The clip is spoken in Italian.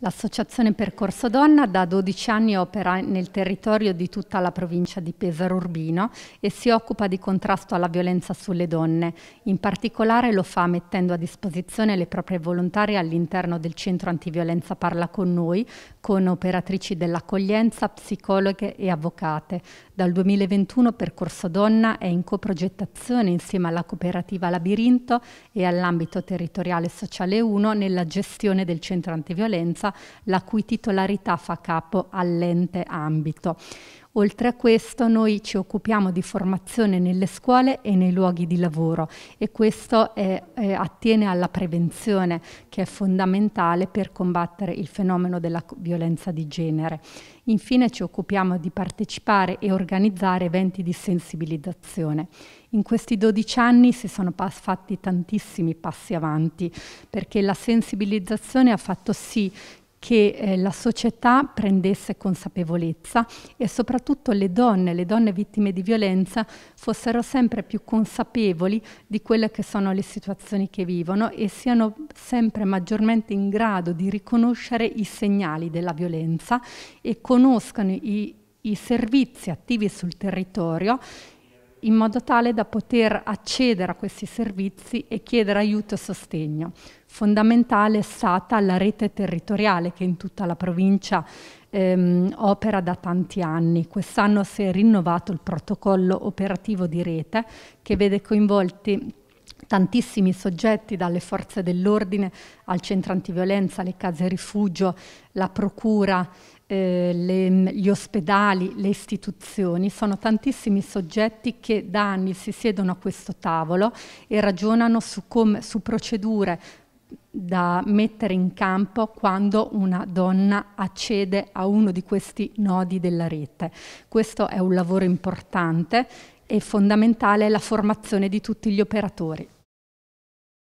L'associazione Percorso Donna da 12 anni opera nel territorio di tutta la provincia di Pesaro Urbino e si occupa di contrasto alla violenza sulle donne. In particolare lo fa mettendo a disposizione le proprie volontarie all'interno del centro antiviolenza Parla con noi, con operatrici dell'accoglienza, psicologhe e avvocate. Dal 2021 Percorso Donna è in coprogettazione insieme alla cooperativa Labirinto e all'ambito territoriale sociale 1 nella gestione del centro antiviolenza pubblica la cui titolarità fa capo all'ente ambito. Oltre a questo noi ci occupiamo di formazione nelle scuole e nei luoghi di lavoro e questo è, eh, attiene alla prevenzione che è fondamentale per combattere il fenomeno della violenza di genere. Infine ci occupiamo di partecipare e organizzare eventi di sensibilizzazione. In questi 12 anni si sono fatti tantissimi passi avanti perché la sensibilizzazione ha fatto sì che eh, la società prendesse consapevolezza e soprattutto le donne, le donne vittime di violenza, fossero sempre più consapevoli di quelle che sono le situazioni che vivono e siano sempre maggiormente in grado di riconoscere i segnali della violenza e conoscano i, i servizi attivi sul territorio in modo tale da poter accedere a questi servizi e chiedere aiuto e sostegno. Fondamentale è stata la rete territoriale che in tutta la provincia ehm, opera da tanti anni. Quest'anno si è rinnovato il protocollo operativo di rete che vede coinvolti tantissimi soggetti, dalle forze dell'ordine al centro antiviolenza, le case rifugio, la procura, eh, le, gli ospedali, le istituzioni, sono tantissimi soggetti che da anni si siedono a questo tavolo e ragionano su, com, su procedure da mettere in campo quando una donna accede a uno di questi nodi della rete. Questo è un lavoro importante è fondamentale la formazione di tutti gli operatori.